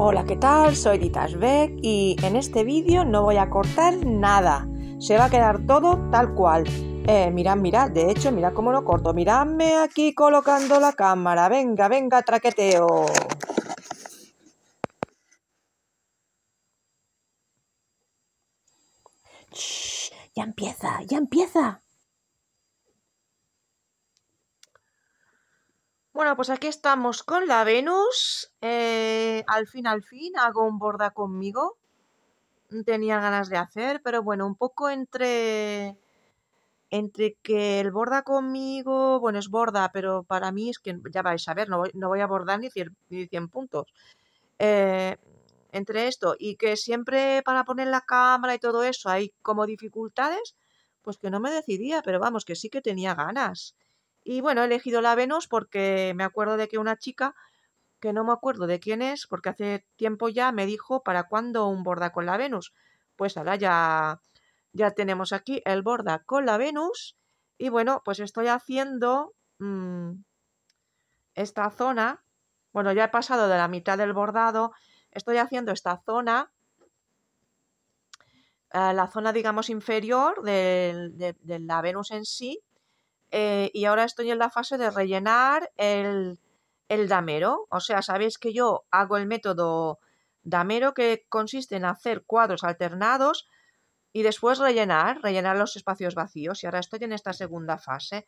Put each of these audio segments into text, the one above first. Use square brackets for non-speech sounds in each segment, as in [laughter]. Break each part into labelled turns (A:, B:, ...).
A: Hola, ¿qué tal? Soy Ditas Beck y en este vídeo no voy a cortar nada. Se va a quedar todo tal cual. Eh, mirad, mirad, de hecho, mirad cómo lo corto. Miradme aquí colocando la cámara. Venga, venga, traqueteo. ya empieza, ya empieza. Bueno, pues aquí estamos con la Venus. Eh, al fin, al fin, hago un borda conmigo. Tenía ganas de hacer, pero bueno, un poco entre. Entre que el borda conmigo, bueno, es borda, pero para mí es que ya vais a ver, no voy, a bordar ni 100, puntos. Eh, entre esto y que siempre para poner la cámara y todo eso hay como dificultades, pues que no me decidía, pero vamos, que sí que tenía ganas. Y bueno, he elegido la Venus porque me acuerdo de que una chica, que no me acuerdo de quién es, porque hace tiempo ya me dijo para cuándo un borda con la Venus. Pues ahora ya, ya tenemos aquí el borda con la Venus. Y bueno, pues estoy haciendo mm, esta zona. Bueno, ya he pasado de la mitad del bordado. Estoy haciendo esta zona eh, la zona, digamos, inferior de, la Venus en sí, eh, y ahora estoy en la fase de rellenar el, el damero. O sea, sabéis que yo hago el método damero que consiste en hacer cuadros alternados y después rellenar, rellenar los espacios vacíos. Y ahora estoy en esta segunda fase.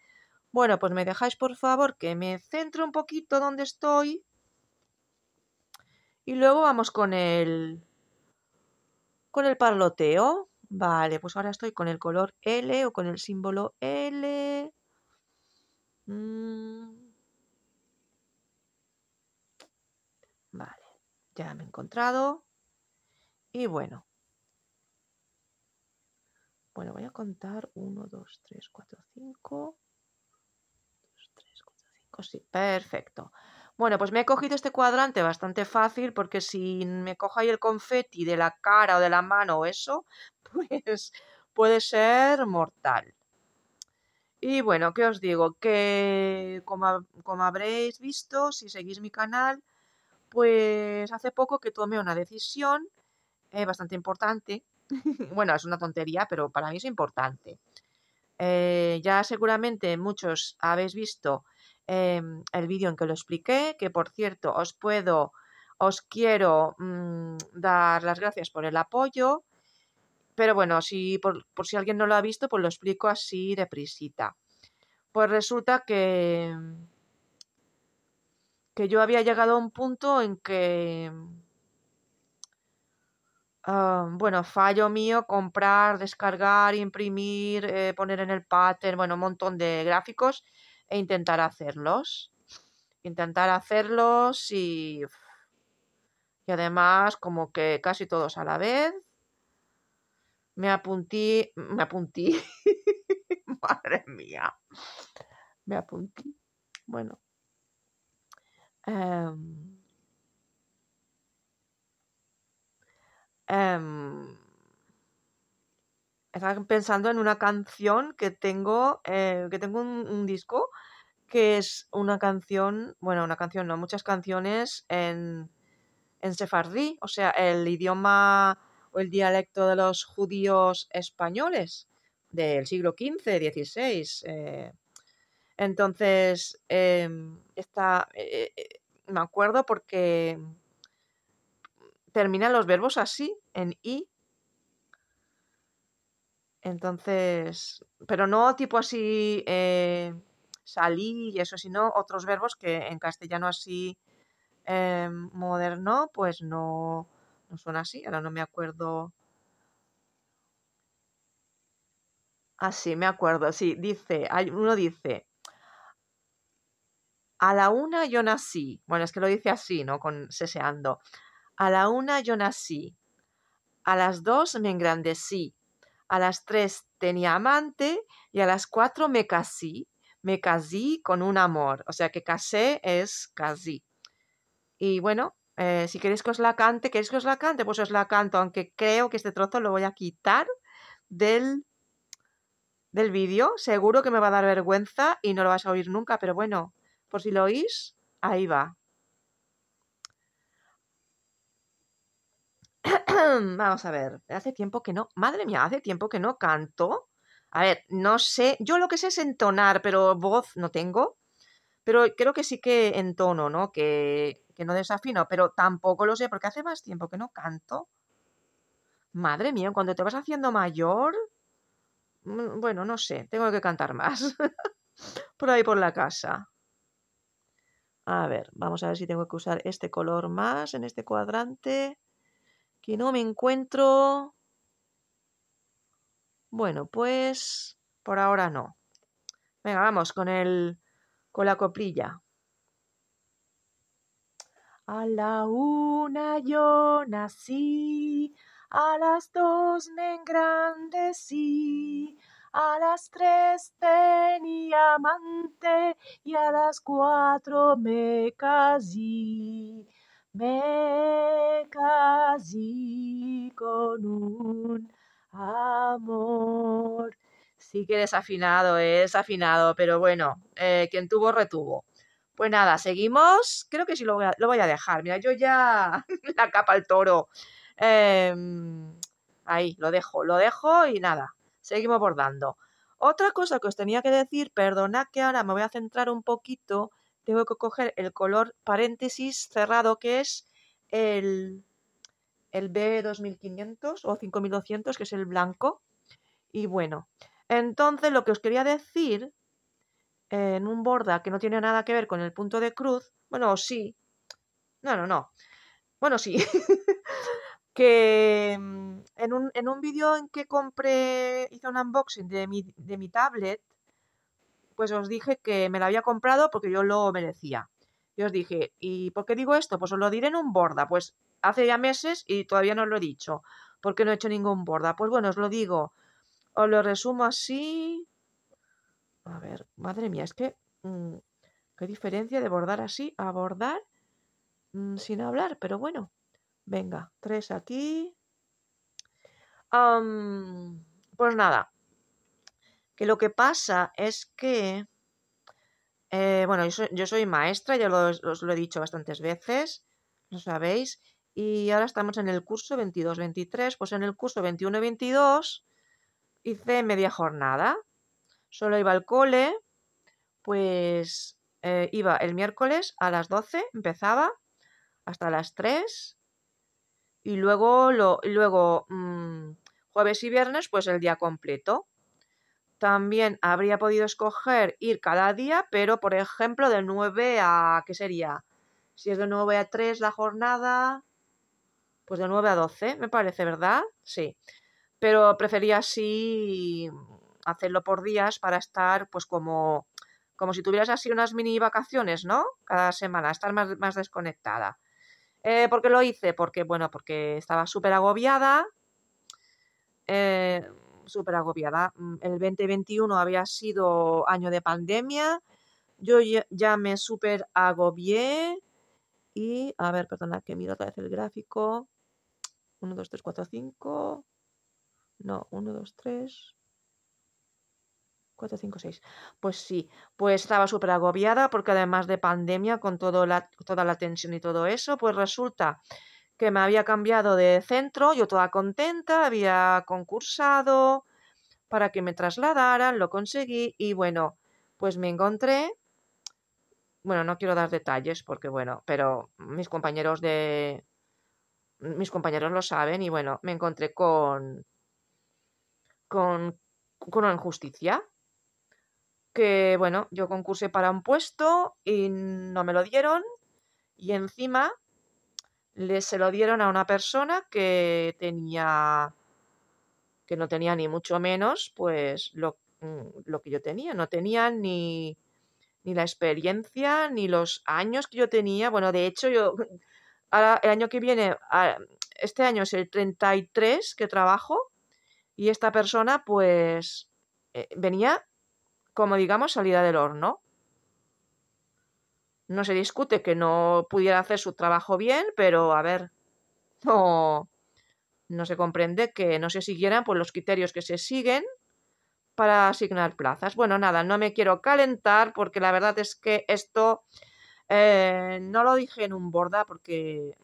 A: Bueno, pues me dejáis por favor que me centre un poquito donde estoy. Y luego vamos con el con el parloteo. Vale, pues ahora estoy con el color L o con el símbolo L. Mm. Vale, ya me he encontrado. Y bueno. Bueno, voy a contar 1, 2, 3, 4, 5. 2, 3, 4, 5. Sí, perfecto. Bueno, pues me he cogido este cuadrante bastante fácil porque si me cojo ahí el confeti de la cara o de la mano o eso, [laughs] pues puede ser mortal. Y bueno, ¿qué os digo? Que como, habréis visto, si seguís mi canal, pues hace poco que tomé una decisión eh, bastante importante. [laughs] bueno, es una tontería, pero para mí es importante. Eh, ya seguramente muchos habéis visto em, el vídeo en que lo expliqué, que por cierto os puedo, os quiero mm, dar las gracias por el apoyo. Pero bueno, por, si alguien no lo ha visto, pues lo explico así prisita. Pues resulta que, que yo había llegado a un punto en que ah, bueno, fallo mío, comprar, descargar, imprimir, eh, poner en el pattern, bueno, un montón de gráficos e intentar hacerlos. Intentar hacerlos y... Y además como que casi todos a la vez me apunté, me apuntí... [laughs] madre mía, me apunté. Bueno. Em, em, estaba pensando en una canción que tengo, eh, que tengo un, un, disco que es una canción, bueno, una canción, no, muchas canciones en, en sefardí, o sea, el idioma o el dialecto de los judíos españoles del siglo XV, XVI. Eh, entonces, em, eh, eh, me acuerdo porque terminan los verbos así, en i. Entonces, pero no tipo así salí y eso, sino otros verbos que en castellano así em, moderno, pues no, no son así, ahora no me acuerdo. Así, ah, me acuerdo, sí, dice, uno dice, a la una yo nací, bueno, es que lo dice así, ¿no? Con seseando, a la una yo nací, a las dos me engrandecí, a las tres tenía amante y a las cuatro me casé, me casé con un amor, o sea que casé es casi. Y bueno, eh, si queréis que os la cante, ¿queréis que os la cante? Pues os la canto, aunque creo que este trozo lo voy a quitar del, del vídeo. Seguro que me va a dar vergüenza y no lo vas a oír nunca, pero bueno, por si lo oís, ahí va. [clears throat] Vamos a ver, hace tiempo que no, madre mía, hace tiempo que no canto. A ver, no sé, yo lo que sé es entonar, pero voz no tengo. Pero creo que sí que en tono, ¿no? Que, no desafino, pero tampoco lo sé, porque hace más tiempo que no canto. Madre mía, cuando te vas haciendo mayor, mm, bueno, no sé, tengo que cantar más. [laughs] por ahí por la casa. A ver, vamos a ver si tengo que usar este color más en este cuadrante. Que no me encuentro. Bueno, pues por ahora no. Venga, vamos con el con la coprilla. A la una yo nací, a las dos me engrandecí, a las tres tenía amante y a las cuatro me casí, Me casí con un amor sí que desafinado, Es desafinado, pero bueno, eh, quien tuvo, retuvo. Pues nada, seguimos. Creo que sí lo voy a, dejar. Mira, yo ya [laughs] la capa al toro. Em, ahí, lo dejo, lo dejo y nada, seguimos bordando. Otra cosa que os tenía que decir, perdonad que ahora me voy a centrar un poquito. Tengo que coger el color paréntesis cerrado que es el, el B2500 o 5200, que es el blanco. Y bueno, entonces, lo que os quería decir en un borda que no tiene nada que ver con el punto de cruz, bueno, sí, no, no, no, bueno, sí, [laughs] que mm, en un, vídeo en que compré, hice un unboxing de mi, de mi tablet, pues os dije que me la había comprado porque yo lo merecía. Y os dije, ¿y por qué digo esto? Pues os lo diré en un borda. Pues hace ya meses y todavía no os lo he dicho, porque no he hecho ningún borda. Pues bueno, os lo digo lo resumo así. A ver, madre mía, es que... Mm, qué diferencia de bordar así a bordar mm, sin hablar, pero bueno. Venga, tres aquí. pues nada, que lo que pasa es que... Eh, bueno, yo soy, maestra, ya os lo he dicho bastantes veces, lo sabéis, y ahora estamos en el curso 22-23, pues en el curso 21-22 hice media jornada. Solo iba al cole, pues eh, iba el miércoles a las 12, empezaba hasta las 3 y luego, lo, luego mm, jueves y viernes pues el día completo. También habría podido escoger ir cada día, pero por ejemplo de 9 a, ¿qué sería? Si es de 9 a 3 la jornada, pues de 9 a 12, me parece, ¿verdad? Sí pero prefería así hacerlo por días para estar pues como, como si tuvieras así unas mini vacaciones, ¿no? Cada semana, estar más, más desconectada. Eh, ¿Por qué lo hice? Porque, bueno, porque estaba súper agobiada, eh, súper agobiada. Mm, el 2021 había sido año de pandemia, yo ya me súper agobié y, a ver, perdona que miro otra vez el gráfico. 1, 2, 3, 4, 5. No, 1, 2, 3, 4, 5, 6. Pues sí, pues estaba súper agobiada porque además de pandemia, con toda la tensión y todo eso, pues resulta que me había cambiado de centro, yo toda contenta, había concursado para que me trasladaran, lo conseguí y bueno, pues me encontré, bueno, no quiero dar detalles porque bueno, pero mis compañeros de, mis compañeros lo saben y bueno, me encontré con con, con una injusticia. Que bueno, yo concursé para un puesto y no me lo dieron. Y encima le, se lo dieron a una persona que tenía que no tenía ni mucho menos pues lo, mm, que yo tenía, no tenía ni, ni, la experiencia, ni los años que yo tenía. Bueno, de hecho, yo [laughs] ahora, el año que viene, ah, este año es el 33 que trabajo y esta persona, pues, eh, venía, como digamos, salida del horno. No se discute que no pudiera hacer su trabajo bien, pero a ver, [laughs] no, no se comprende que no se siguieran pues, los criterios que se siguen para asignar plazas. Bueno, nada, no me quiero calentar porque la verdad es que esto eh, no lo dije en un borda porque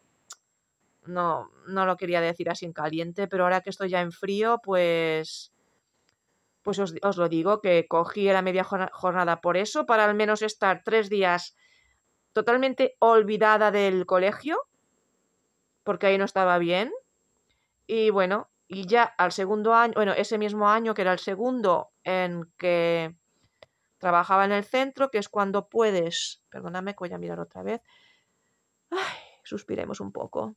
A: no, no lo quería decir así en caliente, pero ahora que estoy ya en frío, pues, pues os, lo digo, que cogí la media jornada por eso, para al menos estar tres días totalmente olvidada del colegio, porque ahí no estaba bien. Y bueno, y ya al segundo año, bueno, ese mismo año que era el segundo en que trabajaba en el centro, que es cuando puedes, perdóname que voy a mirar otra vez, Ay, suspiremos un poco,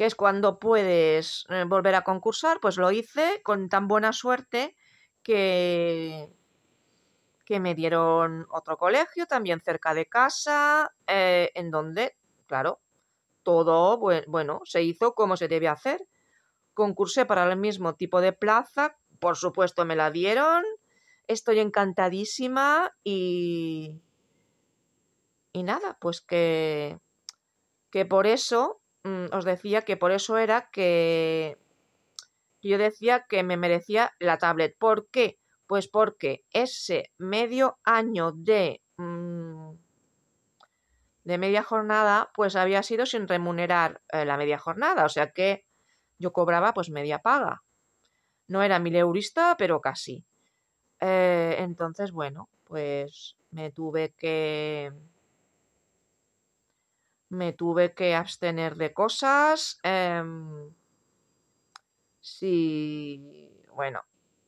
A: que es cuando puedes eh, volver a concursar, pues lo hice con tan buena suerte que, que me dieron otro colegio también cerca de casa, eh, en donde, claro, todo, bueno, se hizo como se debe hacer. Concursé para el mismo tipo de plaza, por supuesto me la dieron, estoy encantadísima y... Y nada, pues que, que por eso Mm, os decía que por eso era que yo decía que me merecía la tablet. ¿Por qué? Pues porque ese medio año de, mm, de media jornada, pues había sido sin remunerar eh, la media jornada. O sea que yo cobraba pues media paga. No era mil eurista, pero casi. Eh, entonces, bueno, pues me tuve que me tuve que abstener de cosas. Em, sí, bueno,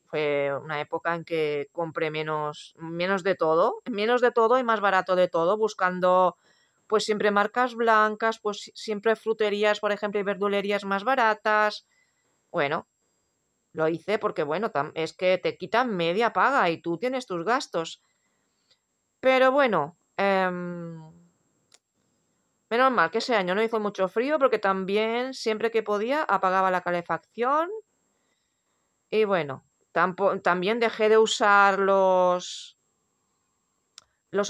A: fue una época en que compré menos, menos de todo, menos de todo y más barato de todo, buscando pues siempre marcas blancas, pues siempre fruterías, por ejemplo, y verdulerías más baratas. Bueno, lo hice porque, bueno, es que te quitan media paga y tú tienes tus gastos. Pero bueno, em, Menos mal que ese año no hizo mucho frío porque también siempre que podía apagaba la calefacción. Y bueno, también dejé de usar los,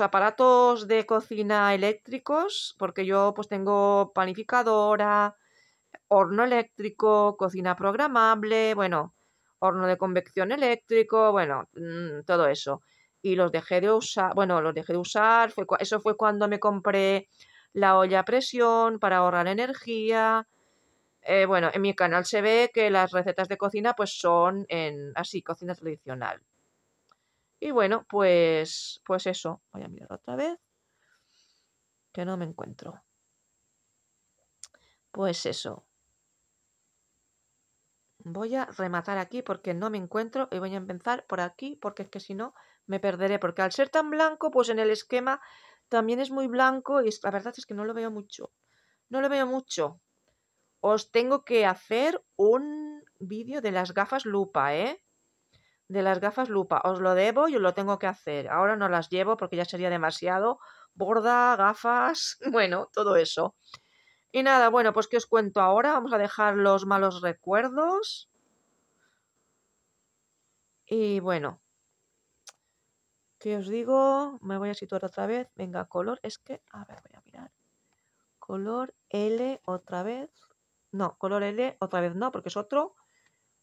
A: aparatos de cocina eléctricos porque yo pues tengo panificadora, horno eléctrico, cocina programable, bueno, horno de convección eléctrico, bueno, mm, todo eso. Y los dejé de usar, bueno, los dejé de usar, eso fue cuando me compré la olla a presión para ahorrar energía. Eh, bueno, en mi canal se ve que las recetas de cocina pues son en así, cocina tradicional. Y bueno, pues, pues eso. Voy a mirar otra vez. Que no me encuentro. Pues eso. Voy a rematar aquí porque no me encuentro y voy a empezar por aquí porque es que si no me perderé. Porque al ser tan blanco, pues en el esquema también es muy blanco y la verdad es que no lo veo mucho. No lo veo mucho. Os tengo que hacer un vídeo de las gafas lupa, ¿eh? De las gafas lupa. Os lo debo y os lo tengo que hacer. Ahora no las llevo porque ya sería demasiado. Borda, gafas, [laughs] bueno, todo eso. Y nada, bueno, pues que os cuento ahora. Vamos a dejar los malos recuerdos. Y bueno, ¿Qué os digo? Me voy a situar otra vez. Venga, color es que... A ver, voy a mirar. Color L otra vez. No, color L otra vez no, porque es otro.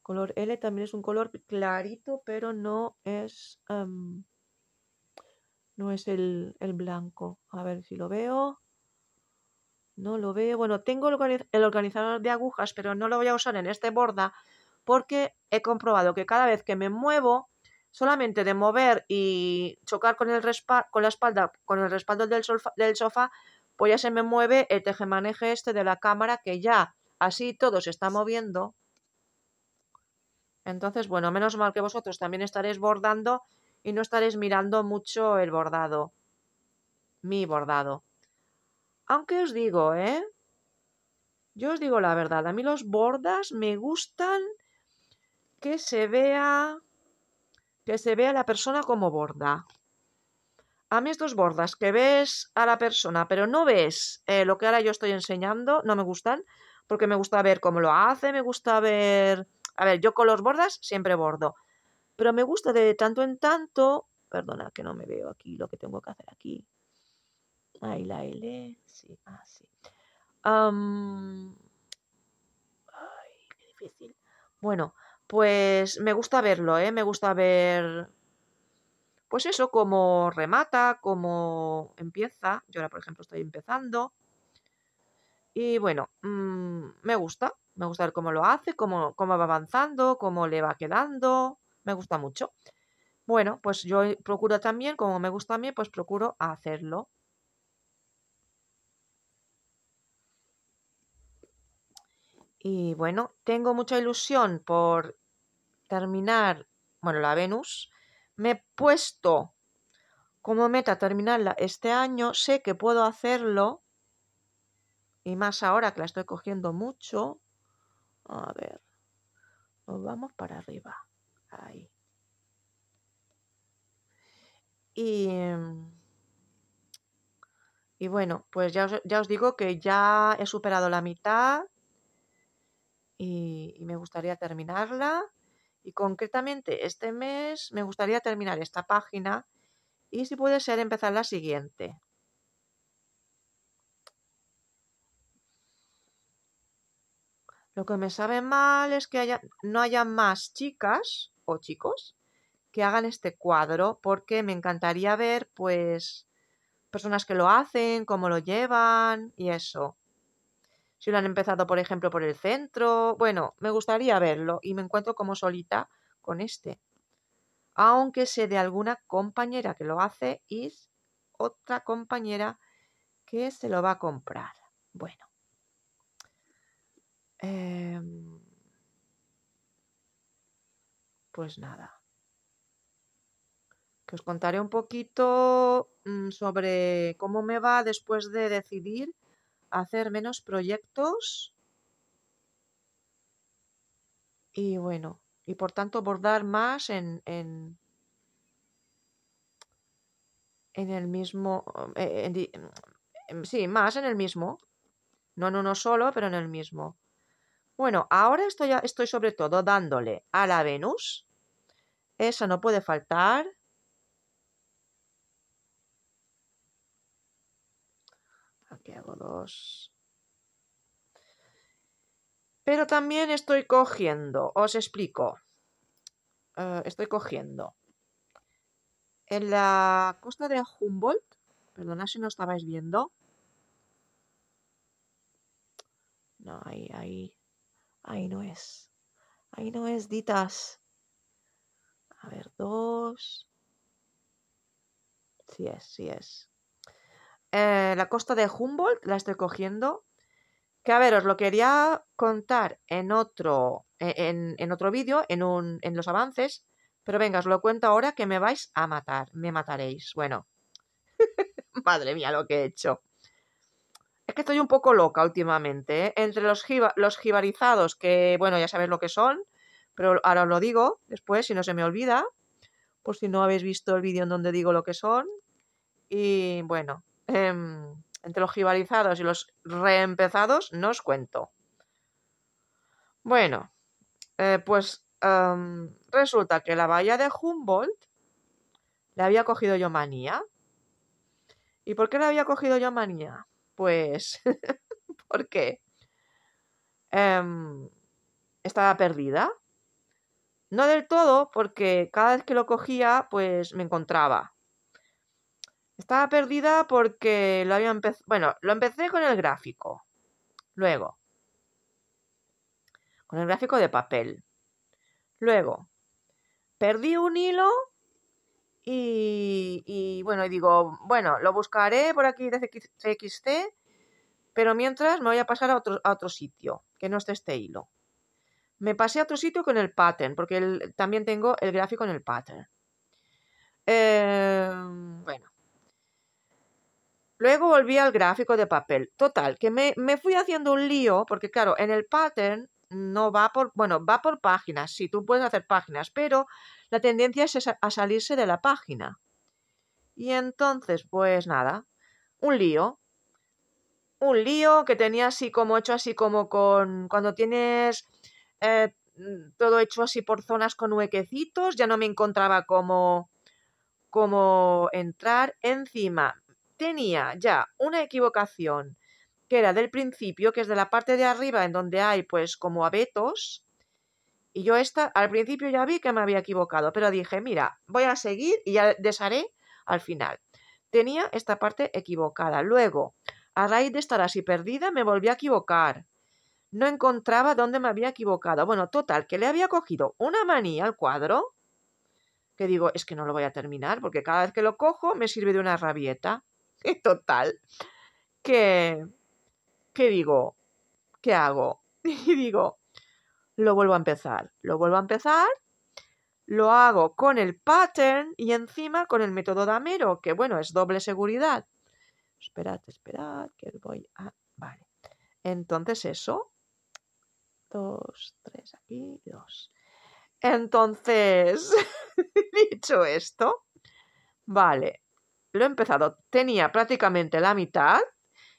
A: Color L también es un color clarito, pero no es... Em, no es el, blanco. A ver si lo veo. No lo veo. Bueno, tengo el organizador de agujas, pero no lo voy a usar en este borda porque he comprobado que cada vez que me muevo solamente de mover y chocar con, con la espalda, con el respaldo del, del sofá, pues ya se me mueve el tejemaneje este de la cámara que ya así todo se está moviendo. Entonces, bueno, menos mal que vosotros también estaréis bordando y no estaréis mirando mucho el bordado, mi bordado. Aunque os digo, ¿eh? Yo os digo la verdad, a mí los bordas me gustan que se vea que se ve a la persona como borda. A mí estos bordas que ves a la persona, pero no ves eh, lo que ahora yo estoy enseñando, no me gustan, porque me gusta ver cómo lo hace, me gusta ver... A ver, yo con los bordas siempre bordo, pero me gusta de tanto en tanto... Perdona que no me veo aquí lo que tengo que hacer aquí. Ahí la L, sí, así. Ah, ay, qué difícil. Bueno, pues me gusta verlo, ¿eh? Me gusta ver, pues eso, cómo remata, cómo empieza. Yo ahora, por ejemplo, estoy empezando. Y bueno, mm, me gusta, me gusta ver cómo lo hace, cómo, cómo va avanzando, cómo le va quedando. Me gusta mucho. Bueno, pues yo procuro también, como me gusta a mí, pues procuro hacerlo. Y bueno, tengo mucha ilusión por terminar, bueno, la Venus. Me he puesto como meta terminarla este año. Sé que puedo hacerlo. Y más ahora que la estoy cogiendo mucho. A ver. Nos vamos para arriba. Ahí. Y, mm, bueno, pues ya ya os digo que ya he superado la mitad y, me gustaría terminarla. Y concretamente este mes me gustaría terminar esta página y si puede ser empezar la siguiente. Lo que me sabe mal es que no haya más chicas o chicos que hagan este cuadro porque me encantaría ver pues personas que lo hacen, cómo lo llevan y eso si lo han empezado, por ejemplo, por el centro. Bueno, me gustaría verlo y me encuentro como solita con este. Aunque sé de alguna compañera que lo hace y otra compañera que se lo va a comprar. Bueno. Em. pues nada. Que os contaré un poquito mm, sobre cómo me va después de decidir hacer menos proyectos y bueno, y por tanto bordar más en, en, en el mismo, em, e, em, sí, más en el mismo, no en uno solo, pero en el mismo. Bueno, ahora estoy, estoy sobre todo dándole a la Venus, esa no puede faltar, dos. Pero también estoy cogiendo, os explico. Eh, estoy cogiendo. En la costa de Humboldt, Perdona si no estabais viendo. No, ahí, ahí. Ahí no es. Ahí no es, ditas. A ver, dos. Sí es, sí es. Eh, la costa de Humboldt, la estoy cogiendo. Que a ver, os lo quería contar en otro, e-, en, en otro vídeo, en, un, en los avances. Pero venga, os lo cuento ahora que me vais a matar. Me mataréis. Bueno. [laughs] Madre mía, lo que he hecho. Es que estoy un poco loca últimamente. ¿eh? Entre los, los jibarizados, que bueno, ya sabéis lo que son. Pero ahora os lo digo después, si no se me olvida. Por si no habéis visto el vídeo en donde digo lo que son. Y bueno, Em, entre los jibalizados y los reempezados, no os cuento. Bueno, eh, pues em, resulta que la bahía de Humboldt la había cogido yo manía. ¿Y por qué la había cogido yo manía? Pues [laughs] porque em, estaba perdida. No del todo, porque cada vez que lo cogía, pues me encontraba. Estaba perdida porque lo había empezado. Bueno, lo empecé con el gráfico. Luego. Con el gráfico de papel. Luego. Perdí un hilo. Y, y bueno, digo, bueno, lo buscaré por aquí de CXT, pero mientras me voy a pasar a otro, otro sitio, que no esté este hilo. Me pasé a otro sitio con el pattern, porque también tengo el gráfico en el pattern. Eh, bueno, Luego volví al gráfico de papel. Total, que me, me fui haciendo un lío, porque claro, en el pattern no va por, bueno, va por páginas, sí, tú puedes hacer páginas, pero la tendencia es a salirse de la página. Y entonces, pues nada, un lío. Un lío que tenía así como hecho, así como con, cuando tienes eh, mm, todo hecho así por zonas con huequecitos, ya no me encontraba como, como entrar encima tenía ya una equivocación que era del principio, que es de la parte de arriba en donde hay pues como abetos. Y yo esta al principio ya vi que me había equivocado, pero dije, mira, voy a seguir y ya desharé al final. Tenía esta parte equivocada. Luego, a raíz de estar así perdida, me volví a equivocar. No encontraba dónde me había equivocado. Bueno, total, que le había cogido una manía al cuadro, que digo, es que no lo voy a terminar, porque cada vez que lo cojo me sirve de una rabieta. [laughs] total, que, que digo, ¿qué hago? [laughs] Y digo, lo vuelvo a empezar, lo vuelvo a empezar, lo hago con el pattern y encima con el método de amero que bueno, es doble seguridad. Esperad, esperad, que voy a... Vale. Entonces eso. Dos, tres, aquí, dos. Entonces, [laughs] dicho esto, vale, lo he empezado, tenía prácticamente la mitad.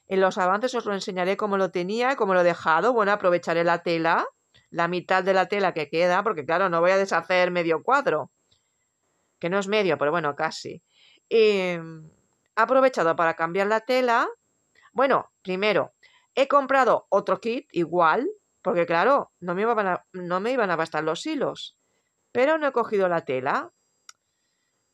A: En los avances os lo enseñaré cómo lo tenía, cómo lo he dejado. Bueno, aprovecharé la tela, la mitad de la tela que queda, porque claro, no voy a deshacer medio cuadro. Que no es medio, pero bueno, casi. Mm, aprovechado para cambiar la tela. Bueno, primero, he comprado otro kit igual, porque claro, no me, iban a, no me iban a bastar los hilos. Pero no he cogido la tela,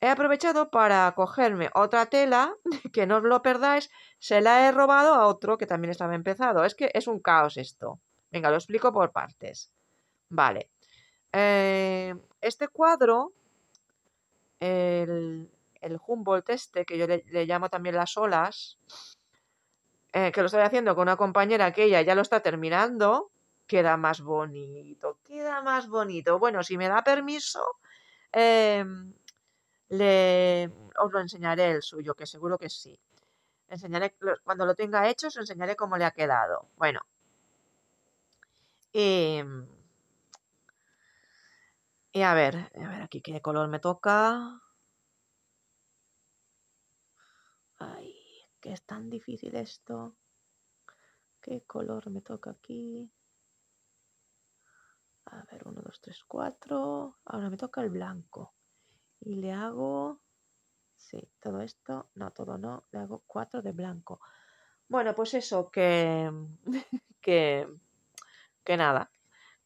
A: He aprovechado para cogerme otra tela, [laughs] que no os lo perdáis, se la he robado a otro que también estaba empezado. Es que es un caos esto. Venga, lo explico por partes. Vale. Eh, este cuadro, el, el, Humboldt este, que yo le, llamo también las olas, eh, que lo estoy haciendo con una compañera que ella ya lo está terminando, queda más bonito, queda más bonito. Bueno, si me da permiso, eh, le, os lo enseñaré el suyo, que seguro que sí. Enseñaré, cuando lo tenga hecho, os enseñaré cómo le ha quedado. Bueno. Em, y, a ver, a ver aquí qué color me toca. Ay, que es tan difícil esto. ¿Qué color me toca aquí? A ver, 1, 2, 3, 4. Ahora me toca el blanco y le hago, sí, todo esto, no, todo no, le hago cuatro de blanco. Bueno, pues eso, que, [laughs] que, que nada,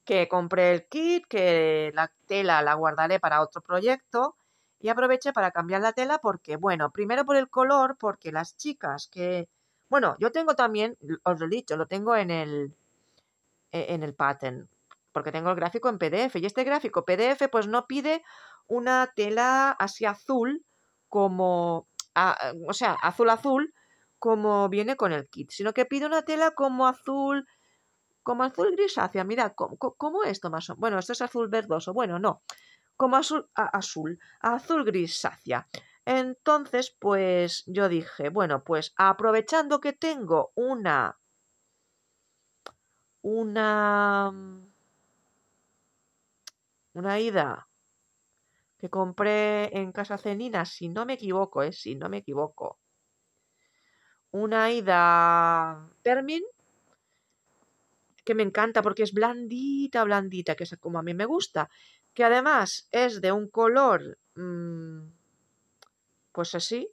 A: que compré el kit, que la tela la guardaré para otro proyecto y aproveché para cambiar la tela porque, bueno, primero por el color, porque las chicas que, bueno, yo tengo también, os lo he dicho, lo tengo en el, e-, en el pattern, porque tengo el gráfico en PDF. Y este gráfico PDF pues no pide una tela así azul como, ah, ah, o sea, azul azul como viene con el kit, sino que pide una tela como azul, como azul grisácea. Mira, ¿cómo, esto más Bueno, esto es azul verdoso. Bueno, no, como azul, azul, azul grisácea. Entonces, pues yo dije, bueno, pues aprovechando que tengo una una mm, una ida que compré en Casa Cenina, si no me equivoco, ¿eh? si no me equivoco. Una ida Permin, que me encanta porque es blandita, blandita, que es como a mí me gusta. Que además es de un color, mm, pues así,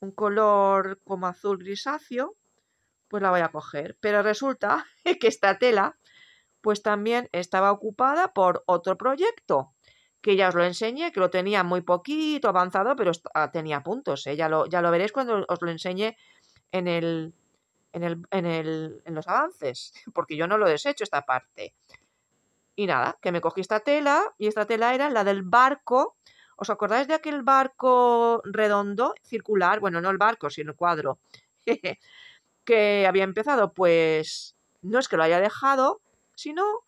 A: un color como azul grisáceo, pues la voy a coger. Pero resulta [laughs] que esta tela pues también estaba ocupada por otro proyecto que ya os lo enseñé, que lo tenía muy poquito avanzado, pero ah, tenía puntos. ¿eh? Ya, lo, veréis cuando os lo enseñe en, el, en, el, en, el, en los avances, [laughs] porque yo no lo deshecho esta parte. Y nada, que me cogí esta tela, y esta tela era la del barco. ¿Os acordáis de aquel barco redondo, circular? Bueno, no el barco, sino el cuadro. [laughs] que había empezado, pues no es que lo haya dejado, sino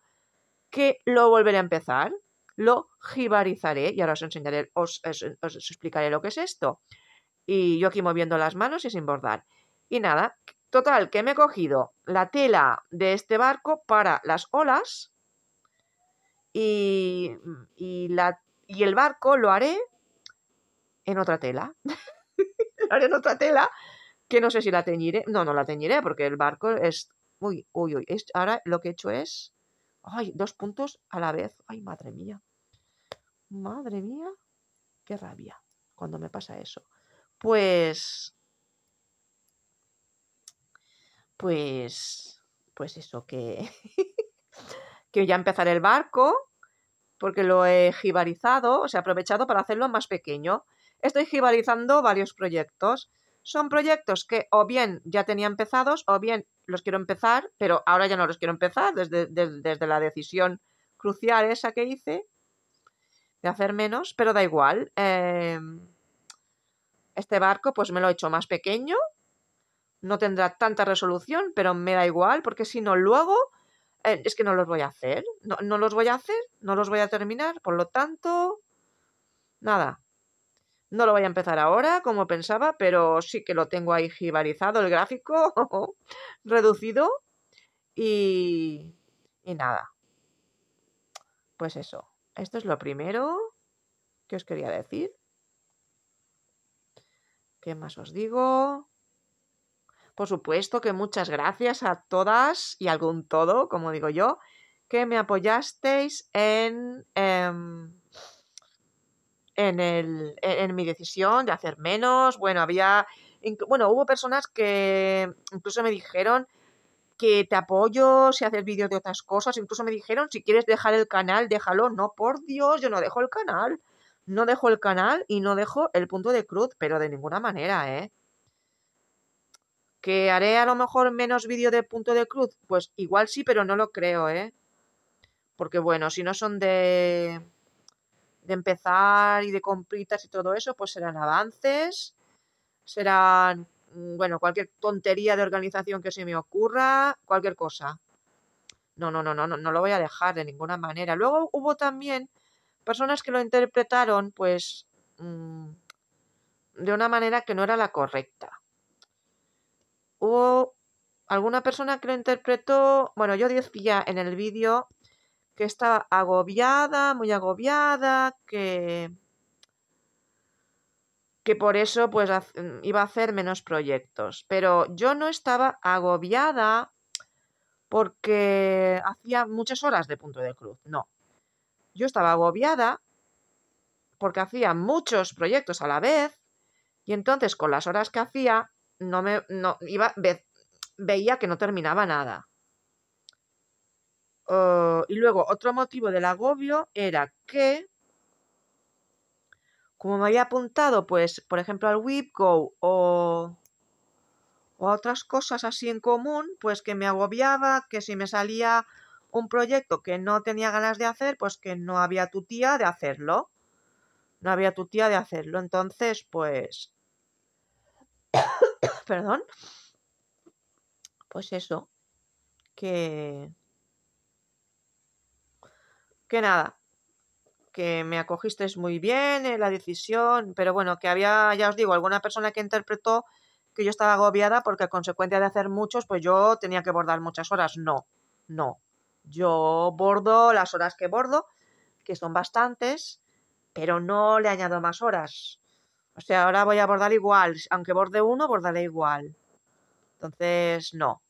A: que lo volveré a empezar, lo jibarizaré y ahora os enseñaré, os, explicaré lo que es esto. Y yo aquí moviendo las manos y sin bordar. Y nada, total, que me he cogido la tela de este barco para las olas y, y, la, y el barco lo haré en otra tela. [laughs] lo haré en otra tela que no sé si la teñiré. No, no la teñiré porque el barco es Uy, uy, uy. ahora lo que he hecho es... ¡Ay! Dos puntos a la vez. ¡Ay, madre mía! ¡Madre mía! ¡Qué rabia! Cuando me pasa eso. Pues... Pues... Pues eso, que... [laughs] que ya empezar el barco porque lo he jibarizado, o sea, aprovechado para hacerlo más pequeño. Estoy jibarizando varios proyectos son proyectos que o bien ya tenía empezados o bien los quiero empezar, pero ahora ya no los quiero empezar desde, la decisión crucial esa que hice de hacer menos, pero da igual. Em, este barco pues me lo he hecho más pequeño, no tendrá tanta resolución, pero me da igual porque si no luego eh, es que no los voy a hacer, no los voy a hacer, no los voy a terminar, por lo tanto, nada, no lo voy a empezar ahora, como pensaba, pero sí que lo tengo ahí jibarizado, el gráfico [laughs] reducido. Y, y nada. Pues eso. Esto es lo primero que os quería decir. ¿Qué más os digo? Por supuesto que muchas gracias a todas y algún todo, como digo yo, que me apoyasteis en em, e-, en, mi decisión de hacer menos. Bueno, había. Bueno, hubo personas que incluso me dijeron que te apoyo si haces vídeos de otras cosas. Incluso me dijeron, si quieres dejar el canal, déjalo. No, por Dios, yo no dejo el canal. No dejo el canal y no dejo el punto de cruz, pero de ninguna manera, ¿eh? ¿Que haré a lo mejor menos vídeo de punto de cruz? Pues igual sí, pero no lo creo, ¿eh? Porque bueno, si no son de empezar y de compritas y todo eso, pues serán avances, serán, mm, bueno, cualquier tontería de organización que se me ocurra, cualquier cosa. No, no, no, no, no, no lo voy a dejar de ninguna manera. Luego hubo también personas que lo interpretaron, pues, mm, de una manera que no era la correcta. Hubo alguna persona que lo interpretó, bueno, yo ya en el vídeo que estaba agobiada, muy agobiada, que, que por eso pues mm, iba a hacer menos proyectos. Pero yo no estaba agobiada porque hacía muchas horas de punto de cruz, no. Yo estaba agobiada porque hacía muchos proyectos a la vez y entonces con las horas que hacía no me iba, veía que no terminaba nada. Oh, y luego otro motivo del agobio era que, como me había apuntado, pues, por ejemplo, al WIPGO o, o a otras cosas así en común, pues que me agobiaba, que si me salía un proyecto que no tenía ganas de hacer, pues que no había tu tía de hacerlo. No había tu tía de hacerlo. Entonces, pues. [coughs] Perdón. Pues eso. Que que nada, que me acogisteis muy bien en la decisión, pero bueno, que había, ya os digo, alguna persona que interpretó que yo estaba agobiada porque a consecuencia de hacer muchos, pues yo tenía que bordar muchas horas. No, no. Yo bordo las horas que bordo, que son bastantes, pero no le añado más horas. O sea, ahora voy a bordar igual. Aunque borde uno, bordaré igual. Entonces, no.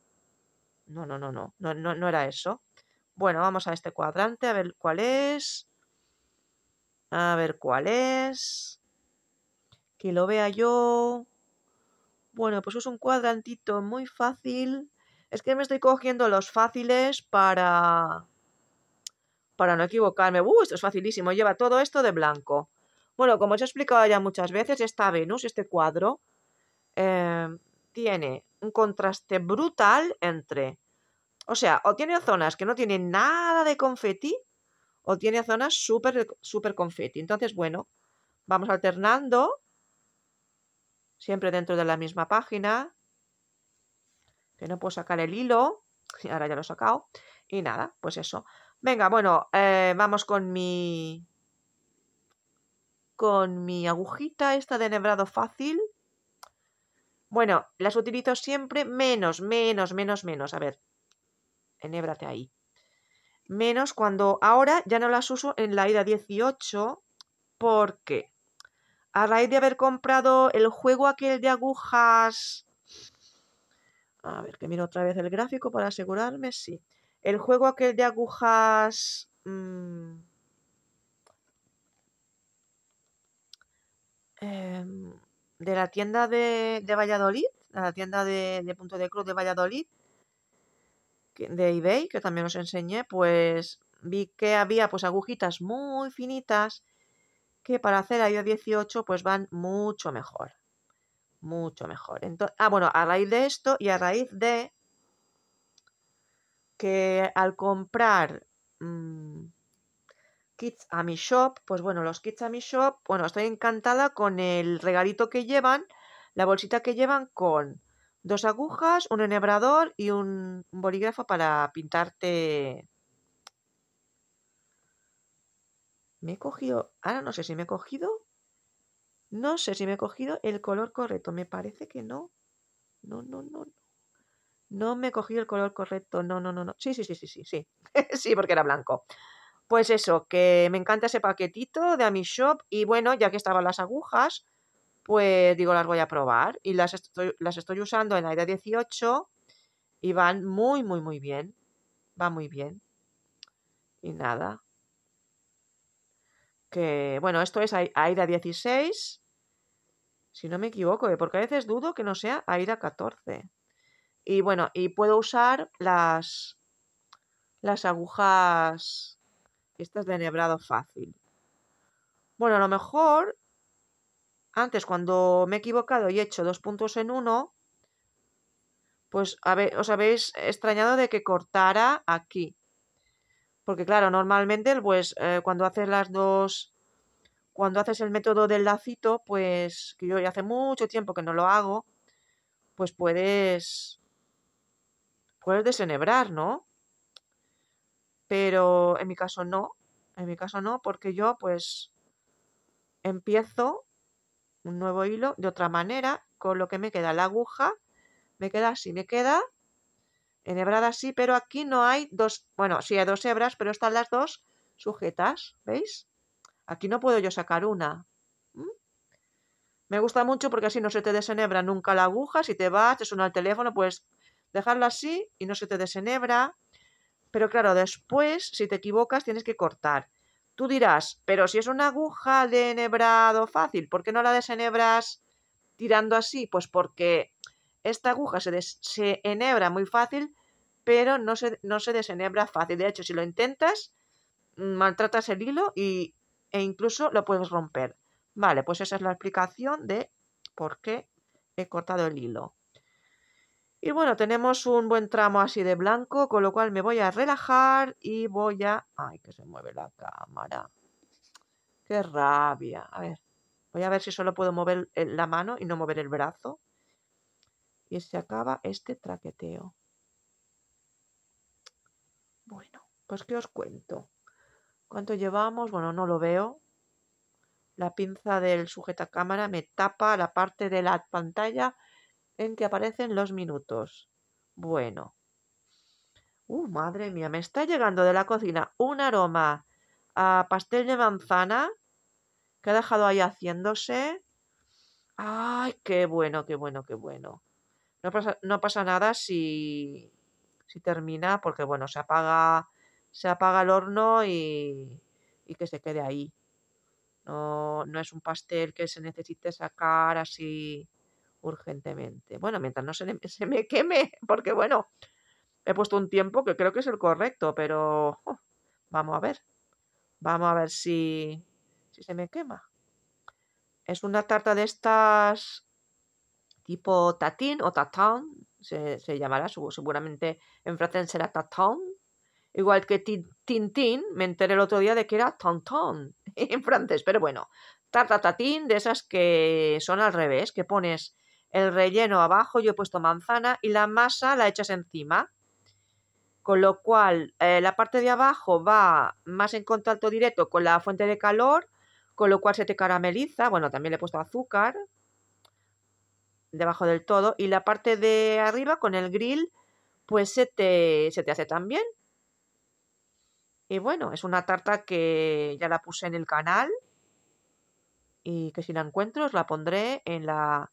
A: No, no, no, no. No, no, no era eso. Bueno, vamos a este cuadrante a ver cuál es. A ver cuál es. Que lo vea yo. Bueno, pues es un cuadrantito muy fácil. Es que me estoy cogiendo los fáciles para... Para no equivocarme. ¡Uh! Esto es facilísimo. Lleva todo esto de blanco. Bueno, como os he explicado ya muchas veces, esta Venus, este cuadro, eh, tiene un contraste brutal entre o sea, o tiene zonas que no tienen nada de confeti o tiene zonas súper eh, súper confeti. Entonces, bueno, vamos alternando siempre dentro de la misma página. Que no puedo sacar el hilo. [laughs] ahora ya lo he sacado. Y nada, pues eso. Venga, bueno, eh, vamos con mi... Con mi agujita esta de enhebrado fácil. Bueno, las utilizo siempre menos, menos, menos, menos. A ver, enébrate ahí. Menos cuando ahora ya no las uso en la ida 18 porque a raíz de haber comprado el juego aquel de agujas... A ver, que miro otra vez el gráfico para asegurarme, sí. El juego aquel de agujas... Mm, em, de la tienda de, Valladolid, la tienda de Punto de Cruz de Valladolid, de eBay, que también os enseñé, pues vi que había pues agujitas muy finitas que para hacer IO 18 pues van mucho mejor. Mucho mejor. Entonces, ah, bueno, a raíz de esto y a raíz de que al comprar mm, kits a mi shop, pues bueno, los kits a mi shop, bueno, estoy encantada con el regalito que llevan, la bolsita que llevan con dos agujas, un enhebrador y un, bolígrafo para pintarte. Me he cogido, ahora no sé si me he cogido, no sé si me he cogido el color correcto, me parece que no. No, no, no, no. No me he cogido el color correcto, no, no, no, no. Sí, sí, sí, sí, sí, sí. [laughs] sí, porque era blanco. Pues eso, que me encanta ese paquetito de Amishop Shop y bueno, ya que estaban las agujas, pues digo, las voy a probar y las estoy, las estoy usando en AIDA 18 y van muy, muy, muy bien. Va muy bien. Y nada. Que bueno, esto es AIDA 16, si no me equivoco, ¿eh? porque a veces dudo que no sea AIDA 14. Y bueno, y puedo usar las, las agujas estas de enhebrado fácil. Bueno, a lo mejor antes cuando me he equivocado y he hecho dos puntos en uno, pues os habéis extrañado de que cortara aquí. Porque claro, normalmente pues eh, cuando haces las dos, cuando haces el método del lacito, pues que yo ya hace mucho tiempo que no lo hago, pues puedes, puedes desenhebrar, ¿no? Pero en mi caso no, en mi caso no, porque yo pues empiezo un nuevo hilo de otra manera, con lo que me queda la aguja, me queda así, me queda enhebrada así, pero aquí no hay dos, bueno, sí hay dos hebras, pero están las dos sujetas, ¿veis? Aquí no puedo yo sacar una. Me gusta mucho porque así no se te desenhebra nunca la aguja, si te vas, te suena el teléfono, puedes dejarla así y no se te desenhebra. Pero claro, después, si te equivocas, tienes que cortar. Tú dirás, pero si es una aguja de enhebrado fácil, ¿por qué no la desenhebras tirando así? Pues porque esta aguja se, se enhebra muy fácil, pero no se, no se desenhebra fácil. De hecho, si lo intentas, mm, maltratas el hilo y, e incluso lo puedes romper. Vale, pues esa es la explicación de por qué he cortado el hilo. Y bueno, tenemos un buen tramo así de blanco, con lo cual me voy a relajar y voy a... ¡Ay, que se mueve la cámara! ¡Qué rabia! A ver, voy a ver si solo puedo mover la mano y no mover el brazo. Y se acaba este traqueteo. Bueno, pues ¿qué os cuento? ¿Cuánto llevamos? Bueno, no lo veo. La pinza del sujeta cámara me tapa la parte de la pantalla en que aparecen los minutos. Bueno. ¡Uh, madre mía! Me está llegando de la cocina un aroma a pastel de manzana que ha dejado ahí haciéndose. ¡Ay, qué bueno, qué bueno, qué bueno! No pasa, no pasa nada si, si termina, porque bueno, se apaga, se apaga el horno y, y que se quede ahí. No, no es un pastel que se necesite sacar así urgentemente. Bueno, mientras no [laughs] se, me queme, porque bueno, he puesto un tiempo que creo que es el correcto, pero oh, vamos a ver. Vamos a ver si, se me quema. Es una tarta de estas tipo tatín o tatón, se, llamará, seguramente en francés será Tatón. Igual que tintín, me enteré el otro día de que era Tontón [laughs] en francés, pero bueno, tarta tatín de esas que son al revés, que pones el relleno abajo, yo he puesto manzana y la masa la echas encima. Con lo cual, eh, la parte de abajo va más en contacto directo con la fuente de calor, con lo cual se te carameliza. Bueno, también le he puesto azúcar debajo del todo. Y la parte de arriba con el grill, pues se te, se te hace también. Y bueno, es una tarta que ya la puse en el canal y que si la encuentro os la pondré en la,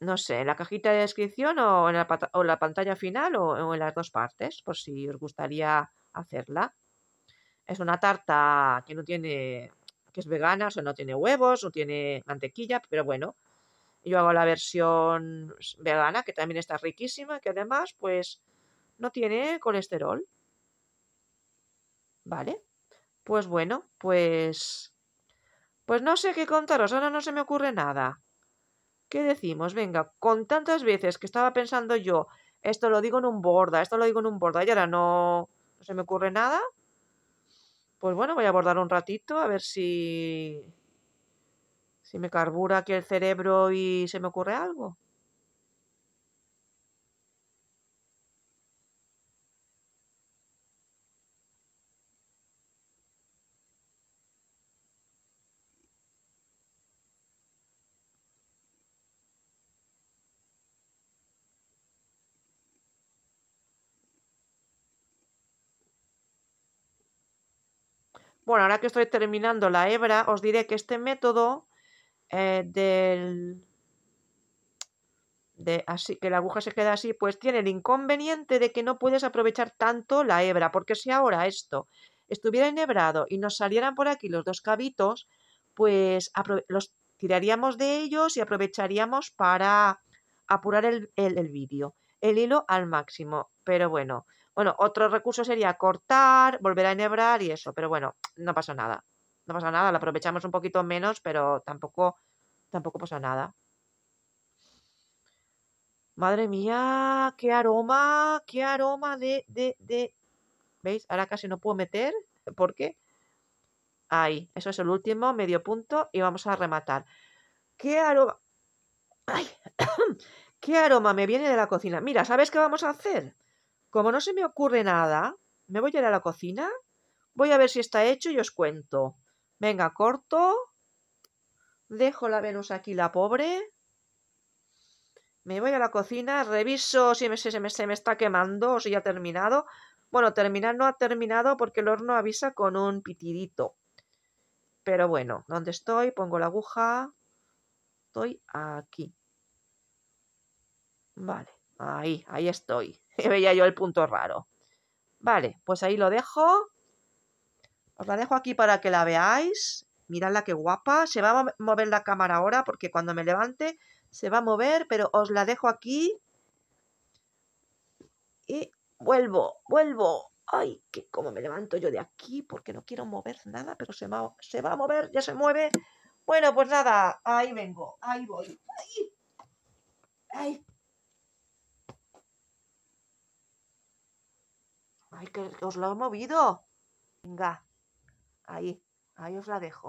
A: no sé, en la cajita de descripción o en la, pantalla final o, en las dos partes, por si os gustaría hacerla. Es una tarta que no tiene, que es vegana, o no tiene huevos, no tiene mantequilla, pero bueno, yo hago la versión vegana, que también está riquísima, que además, pues, no tiene colesterol. ¿Vale? Pues bueno, pues... Pues no sé qué contaros, ahora no se me ocurre nada. ¿qué decimos? Venga, con tantas veces que estaba pensando yo, esto lo digo en un borda, esto lo digo en un borda, y ahora no, se me ocurre nada. Pues bueno, voy a bordar un ratito a ver si, si me carbura aquí el cerebro y se me ocurre algo. Bueno, ahora que estoy terminando la hebra, os diré que este método eh, del... De así, que la aguja se queda así, pues tiene el inconveniente de que no puedes aprovechar tanto la hebra, porque si ahora esto estuviera enhebrado y nos salieran por aquí los dos cabitos, pues los tiraríamos de ellos y aprovecharíamos para apurar el, el vídeo, el hilo al máximo. Pero bueno, bueno, otro recurso sería cortar, volver a enhebrar y eso, pero bueno, no pasa nada. No pasa nada, lo aprovechamos un poquito menos, pero tampoco, tampoco pasa nada. Madre mía, qué aroma, qué aroma de, de, ¿Veis? Ahora casi no puedo meter. ¿Por qué? Ahí, eso es el último, medio punto y vamos a rematar. ¿Qué aroma? ¡Ay! [coughs] ¿Qué aroma me viene de la cocina? Mira, ¿sabes qué vamos a hacer? Como no se me ocurre nada, me voy a ir a la cocina, voy a ver si está hecho y os cuento. Venga, corto. Dejo la Venus aquí, la pobre. Me voy a la cocina, reviso si se, me, se me está quemando o si ya ha terminado. Bueno, terminar no ha terminado porque el horno avisa con un pitidito. Pero bueno, ¿dónde estoy, pongo la aguja. Estoy aquí. Vale. Ahí, ahí estoy. [laughs] Veía yo el punto raro. Vale, pues ahí lo dejo. Os la dejo aquí para que la veáis. Miradla qué guapa. Se va a mover la cámara ahora porque cuando me levante se va a mover, pero os la dejo aquí. Y vuelvo, vuelvo. Ay, que como me levanto yo de aquí porque no quiero mover nada, pero se, va, se va a mover, ya se mueve. Bueno, pues nada, ahí vengo, ahí voy. Ahí. ¡Ay, que os lo he movido! Venga, ahí, ahí os la dejo.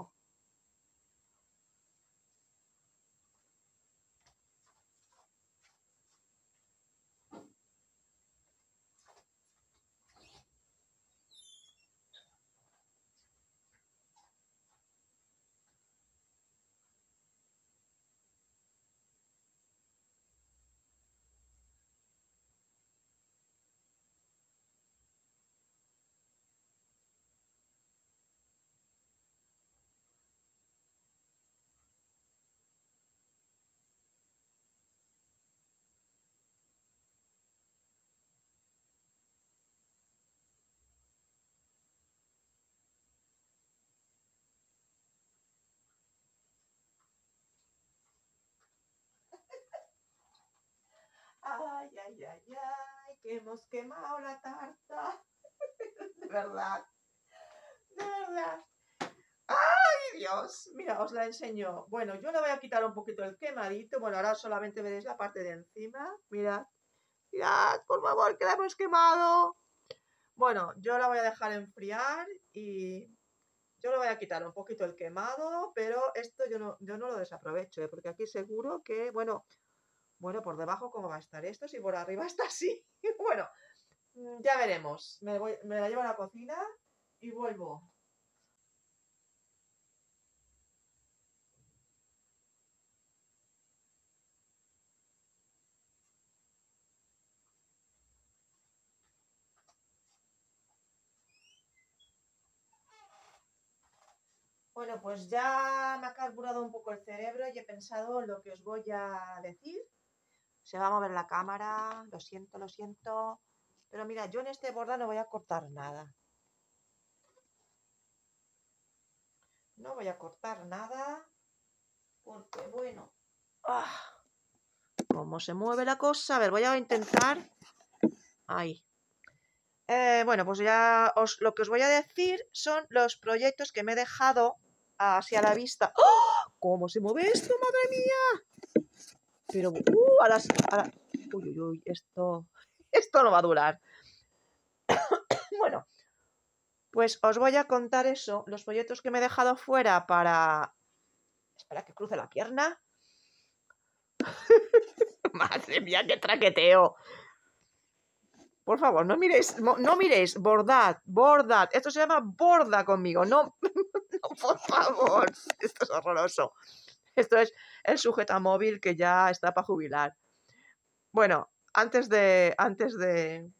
A: Ay, ay, ay, ay, que hemos quemado la tarta. De [laughs] verdad. De verdad. ¡Ay, Dios! Mira, os la enseño. Bueno, yo le voy a quitar un poquito el quemadito. Bueno, ahora solamente veréis la parte de encima. Mirad. Mirad, por favor, que la hemos quemado. Bueno, yo la voy a dejar enfriar y yo le voy a quitar un poquito el quemado, pero esto yo no, yo no lo desaprovecho, ¿eh? porque aquí seguro que, bueno, bueno, por debajo cómo va a estar esto, si por arriba [laughs] está así. bueno, mm, ya veremos. Me, voy, me la llevo a la cocina y vuelvo. Bueno, pues ya me ha carburado un poco el cerebro y he pensado lo que os voy a decir se va a mover la cámara, lo siento, lo siento. Pero mira, yo en este borda no voy a cortar nada. No voy a cortar nada. Porque, bueno... ¡ah! ¿Cómo se mueve la cosa? A ver, voy a intentar... Ahí. Eh, bueno, pues ya os, lo que os voy a decir son los proyectos que me he dejado hacia la vista. ¡Oh! ¿Cómo se mueve esto, madre mía? Pero, uh, a las, Uy, uy, uy, esto, esto no va a durar. [coughs] bueno, pues os voy a contar eso, los folletos que me he dejado fuera para... Espera que cruce la pierna. [laughs] Madre mía, qué traqueteo. Por favor, no miréis, no miréis, bordad, bordad. Esto se llama borda conmigo, no, [laughs] no por favor, [laughs] esto es horroroso. Esto es el sujeta móvil que ya está para jubilar. Bueno, antes de, antes de,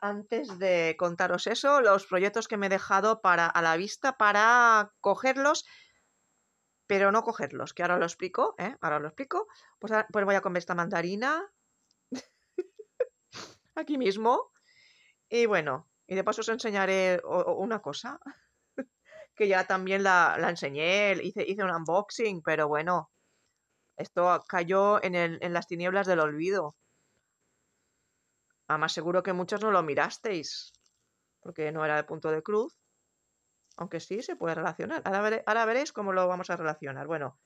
A: antes de contaros eso, los proyectos que me he dejado para, a la vista para cogerlos, pero no cogerlos, que ahora lo explico, ¿eh? ahora lo explico. Pues, pues voy a comer esta mandarina [laughs] aquí mismo. Y bueno, y de paso os enseñaré una cosa que ya también la, enseñé, hice, hice un unboxing, pero bueno, esto cayó en, las tinieblas del olvido. Además, seguro que muchos no lo mirasteis, porque no era de punto de cruz. Aunque sí, se puede relacionar. Ahora, veréis cómo lo vamos a relacionar. Bueno,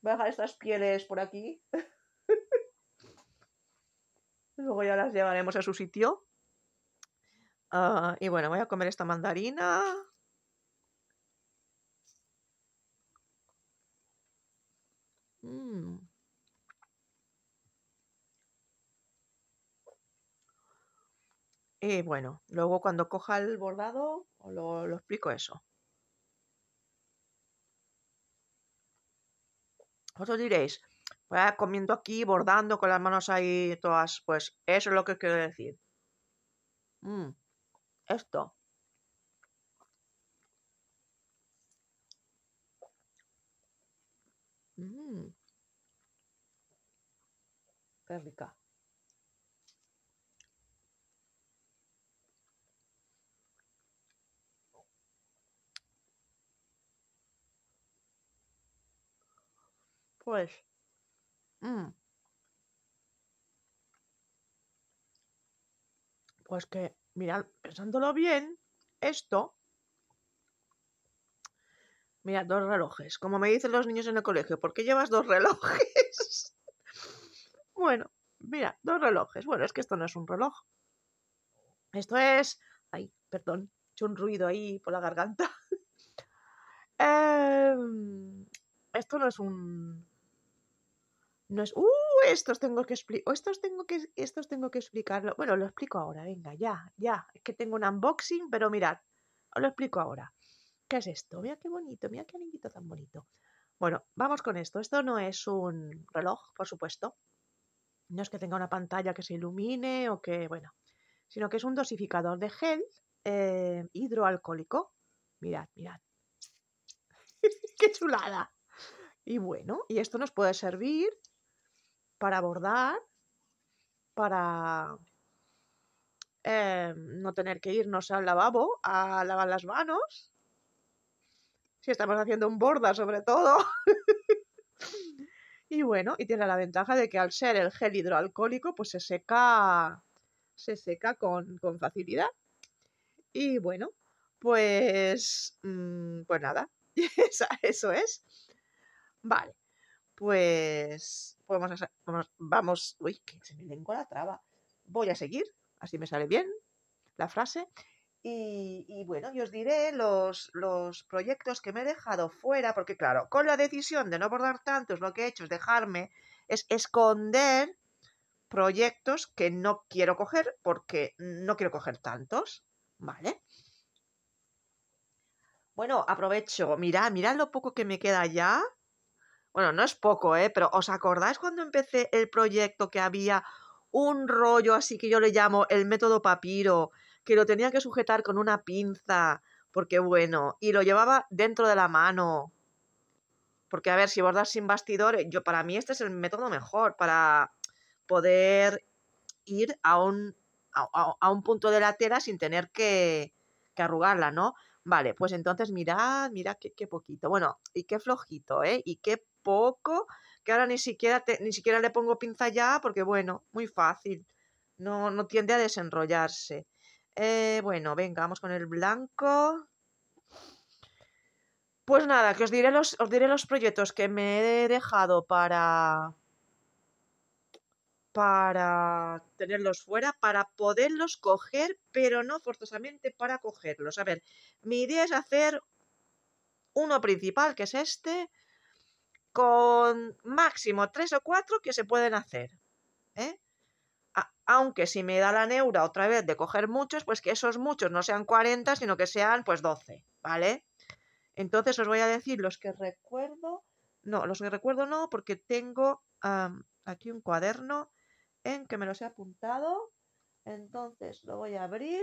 A: voy a dejar estas pieles por aquí. [laughs] Luego ya las llevaremos a su sitio. Ah, y bueno, voy a comer esta mandarina. y mm. eh, bueno, luego cuando coja el bordado os lo, explico eso. Vosotros diréis, voy a comiendo aquí, bordando con las manos ahí todas, pues eso es lo que quiero decir. Mm, esto. Pues. Mm. Pues que, mirad, pensándolo bien, esto. Mira, dos relojes. Como me dicen los niños en el colegio, ¿por qué llevas dos relojes? [laughs] Bueno, mira, dos relojes. Bueno, es que esto no es un reloj. Esto es... Ay, perdón, he hecho un ruido ahí por la garganta. [laughs] Em, esto no es un... No es... ¡Uh! Estos tengo que explicar... Estos, tengo que... estos tengo que explicarlo. Bueno, lo explico ahora, venga, ya, ya. Es que tengo un unboxing, pero mirad, os lo explico ahora. ¿Qué es esto? Mira qué bonito, mira qué anillito tan bonito. Bueno, vamos con esto. Esto no es un reloj, por supuesto. No es que tenga una pantalla que se ilumine o que, bueno, sino que es un dosificador de gel eh, hidroalcohólico. Mirad, mirad. [laughs] ¡Qué chulada! Y bueno, y esto nos puede servir para bordar, para eh, no tener que irnos al lavabo a lavar las manos. Si estamos haciendo un borda, sobre todo. [laughs] Y bueno, y tiene la ventaja de que al ser el gel hidroalcohólico, pues se seca, se seca con, facilidad. Y bueno, pues, mm, pues nada, [laughs] eso es. Vale, pues vamos, uy, que se me con la traba. Voy a seguir, así me sale bien la frase. Y, bueno, yo os diré los, los, proyectos que me he dejado fuera, porque claro, con la decisión de no abordar tantos, lo que he hecho es dejarme, es esconder proyectos que no quiero coger, porque no quiero coger tantos, ¿vale? Bueno, aprovecho, mirad, mirad lo poco que me queda ya. Bueno, no es poco, ¿eh? Pero ¿os acordáis cuando empecé el proyecto que había un rollo así que yo le llamo el método papiro? que lo tenía que sujetar con una pinza, porque bueno, y lo llevaba dentro de la mano. Porque a ver, si bordas sin bastidor eh, yo para mí este es el método mejor para poder ir a un, a, un punto de la tela sin tener que, que arrugarla, ¿no? Vale, pues entonces mirad, mirad qué, poquito. Bueno, y qué flojito, ¿eh? Y qué poco, que ahora ni siquiera, ni siquiera le pongo pinza ya porque, bueno, muy fácil. No, no tiende a desenrollarse. Eh, bueno, venga, vamos con el blanco. Pues nada, que os diré los, diré los proyectos que me he dejado para, para tenerlos fuera, para poderlos coger, pero no forzosamente para cogerlos. A ver, mi idea es hacer uno principal, que es este, con máximo tres o cuatro que se pueden hacer. ¿eh? aunque si me da la neura otra vez de coger muchos, pues que esos muchos no sean 40, sino que sean pues 12, ¿vale? Entonces os voy a decir los que recuerdo, no, los que recuerdo no, porque tengo aquí un cuaderno en que me los he apuntado, entonces lo voy a abrir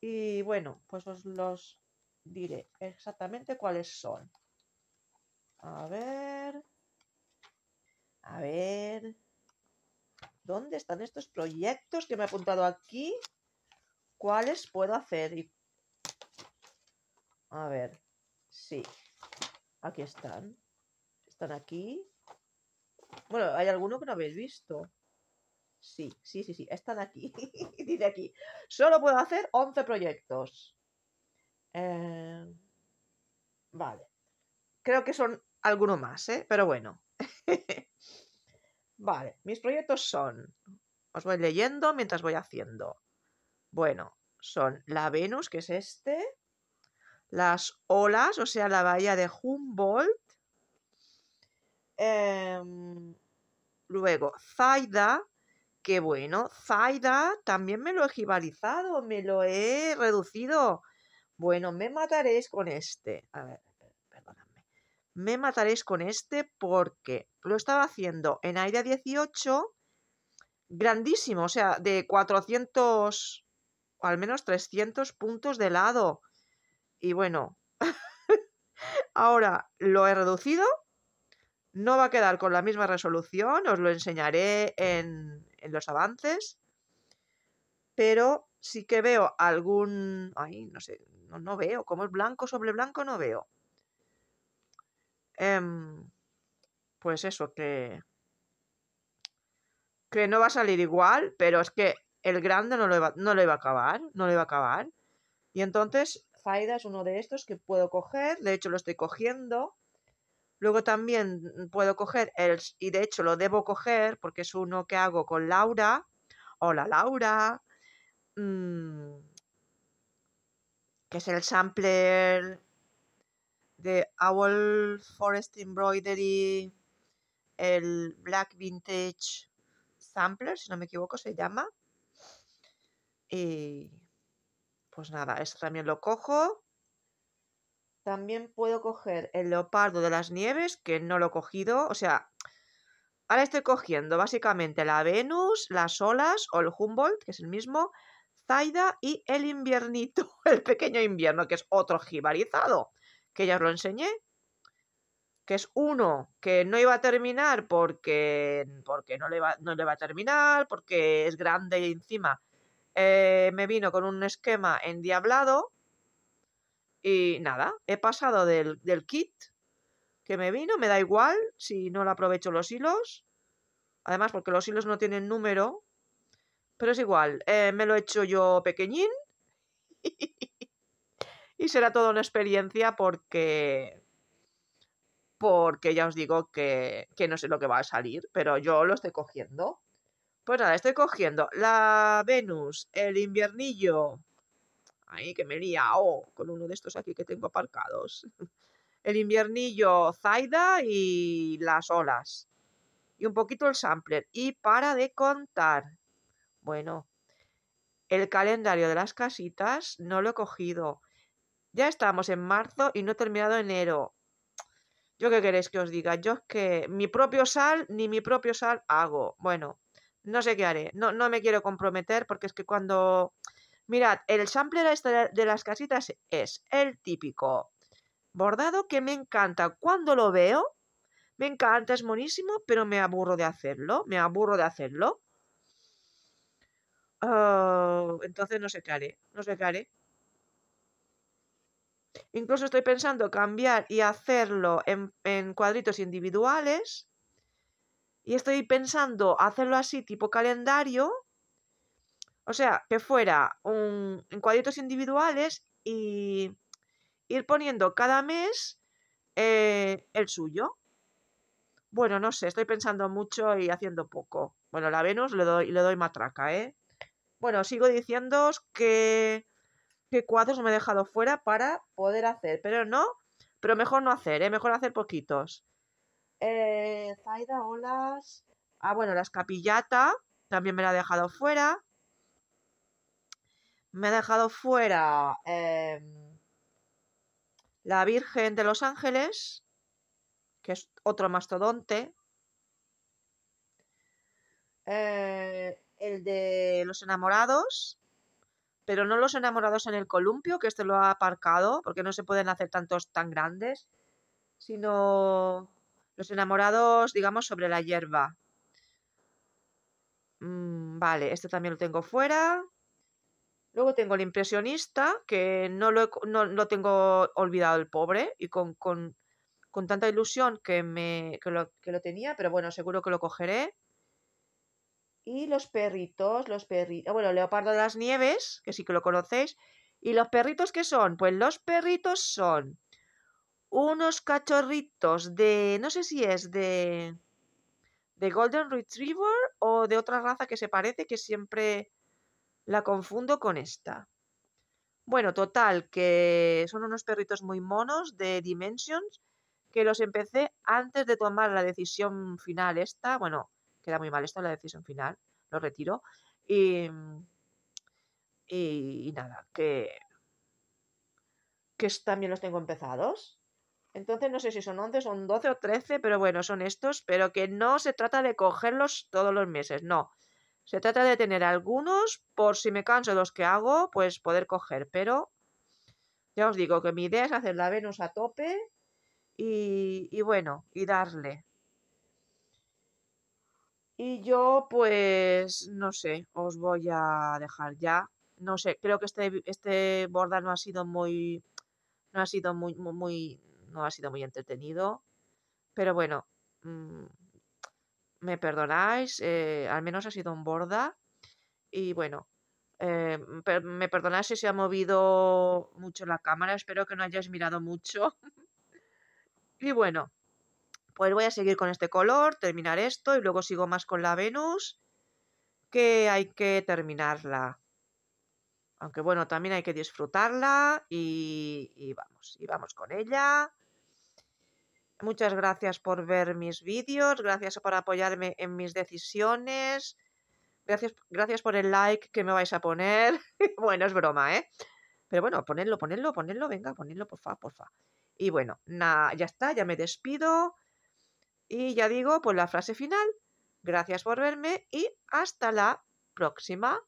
A: y bueno, pues os los diré exactamente cuáles son. A ver, a ver, ¿Dónde están estos proyectos que me he apuntado aquí? ¿Cuáles puedo hacer? A ver, sí, aquí están. Están aquí. Bueno, hay alguno que no habéis visto. Sí, sí, sí, sí, están aquí. [laughs] Dice aquí, solo puedo hacer 11 proyectos. Eh, vale. Creo que son alguno más, ¿eh? Pero bueno. [laughs] Vale, mis proyectos son, os voy leyendo mientras voy haciendo. Bueno, son la Venus, que es este, las olas, o sea, la bahía de Humboldt, em, luego Zaida, que bueno, Zaida también me lo he jibalizado, me lo he reducido. Bueno, me mataréis con este. A ver me mataréis con este porque lo estaba haciendo en aire 18, grandísimo, o sea, de 400, o al menos 300 puntos de lado. Y bueno, [laughs] ahora lo he reducido, no va a quedar con la misma resolución, os lo enseñaré en, los avances, pero sí que veo algún... Ay, no sé, no veo, como es blanco sobre blanco, no veo Em, pues eso, que. Que no va a salir igual, pero es que el grande no lo iba, a acabar. No a acabar. Y entonces, Zaida es uno de estos que puedo coger. De hecho, lo estoy cogiendo. Luego también puedo coger el, y de hecho lo debo coger porque es uno que hago con Laura. Hola Laura. Mm, que es el sampler de Owl Forest Embroidery, el Black Vintage Sampler, si no me equivoco se llama. Y pues nada, esto también lo cojo. También puedo coger el leopardo de las nieves, que no lo he cogido. O sea, ahora estoy cogiendo básicamente la Venus, las olas o el Humboldt, que es el mismo, Zaida y el inviernito, [laughs] el pequeño invierno, que es otro jibarizado que ya os lo enseñé, que es uno que no iba a terminar porque, porque no, le va, no le va a terminar, porque es grande encima eh, me vino con un esquema endiablado y nada, he pasado del, kit que me vino, me da igual si no le aprovecho los hilos, además porque los hilos no tienen número, pero es igual, eh, me lo he hecho yo pequeñín. [laughs] Y será toda una experiencia porque porque ya os digo que, que, no sé lo que va a salir, pero yo lo estoy cogiendo. Pues nada, estoy cogiendo la Venus, el inviernillo. Ay, que me he liado con uno de estos aquí que tengo aparcados. [laughs] El inviernillo Zaida y las olas. Y un poquito el sampler. Y para de contar. Bueno, el calendario de las casitas no lo he cogido ya estamos en marzo y no he terminado enero. ¿Yo qué queréis que os diga? Yo es que mi propio sal ni mi propio sal hago. Bueno, no sé qué haré. No, no me quiero comprometer porque es que cuando... Mirad, el sampler este de las casitas es el típico bordado que me encanta. Cuando lo veo, me encanta, es buenísimo, pero me aburro de hacerlo. Me aburro de hacerlo. Ah, entonces no sé qué haré. No sé qué haré. Incluso estoy pensando cambiar y hacerlo en, cuadritos individuales. Y estoy pensando hacerlo así, tipo calendario. O sea, que fuera un, en cuadritos individuales y ir poniendo cada mes eh, el suyo. Bueno, no sé, estoy pensando mucho y haciendo poco. Bueno, la Venus le doy, le doy matraca, ¿eh? Bueno, sigo diciendo que qué cuadros me he dejado fuera para poder hacer, pero no, pero mejor no hacer, ¿eh? mejor hacer poquitos. Eh, Zaida, olas. Ah, bueno, la escapillata también me la he dejado fuera. Me ha dejado fuera em, la Virgen de los Ángeles, que es otro mastodonte. Eh, el de los enamorados pero no los enamorados en el columpio, que este lo ha aparcado, porque no se pueden hacer tantos tan grandes, sino los enamorados, digamos, sobre la hierba. Mm, vale, este también lo tengo fuera. Luego tengo el impresionista, que no lo, tengo olvidado el pobre, y con, tanta ilusión que, me, que lo tenía, pero bueno, seguro que lo cogeré. Y los perritos, los perritos, ah, bueno, Leopardo de las Nieves, que sí que lo conocéis. ¿Y los perritos qué son? Pues los perritos son unos cachorritos de, no sé si es de, de Golden Retriever o de otra raza que se parece, que siempre la confundo con esta. Bueno, total, que son unos perritos muy monos de Dimensions, que los empecé antes de tomar la decisión final esta, bueno, queda muy mal esto, la decisión final, lo retiro. Y, y, nada, que, que también los tengo empezados. Entonces no sé si son 11, son 12 o 13, pero bueno, son estos, pero que no se trata de cogerlos todos los meses, no. Se trata de tener algunos, por si me canso de los que hago, pues poder coger, pero ya os digo que mi idea es hacer la Venus a tope y, y bueno, y darle. Y yo, pues, no sé, os voy a dejar ya. No sé, creo que este, este borda no ha sido muy. No ha sido muy, muy, No ha sido muy entretenido. Pero bueno. Mm, me perdonáis. Eh, al menos ha sido un borda. Y bueno. Eh, me perdonáis si se ha movido mucho la cámara. Espero que no hayáis mirado mucho. [laughs] y bueno pues voy a seguir con este color, terminar esto y luego sigo más con la Venus, que hay que terminarla. Aunque bueno, también hay que disfrutarla y, vamos, y vamos con ella. Muchas gracias por ver mis vídeos, gracias por apoyarme en mis decisiones, gracias, gracias por el like que me vais a poner. [laughs] bueno, es broma, ¿eh? Pero bueno, ponedlo, ponedlo, ponedlo, venga, ponedlo, porfa, porfa. Y bueno, nada, ya está, ya me despido. Y ya digo, pues la frase final, gracias por verme y hasta la próxima.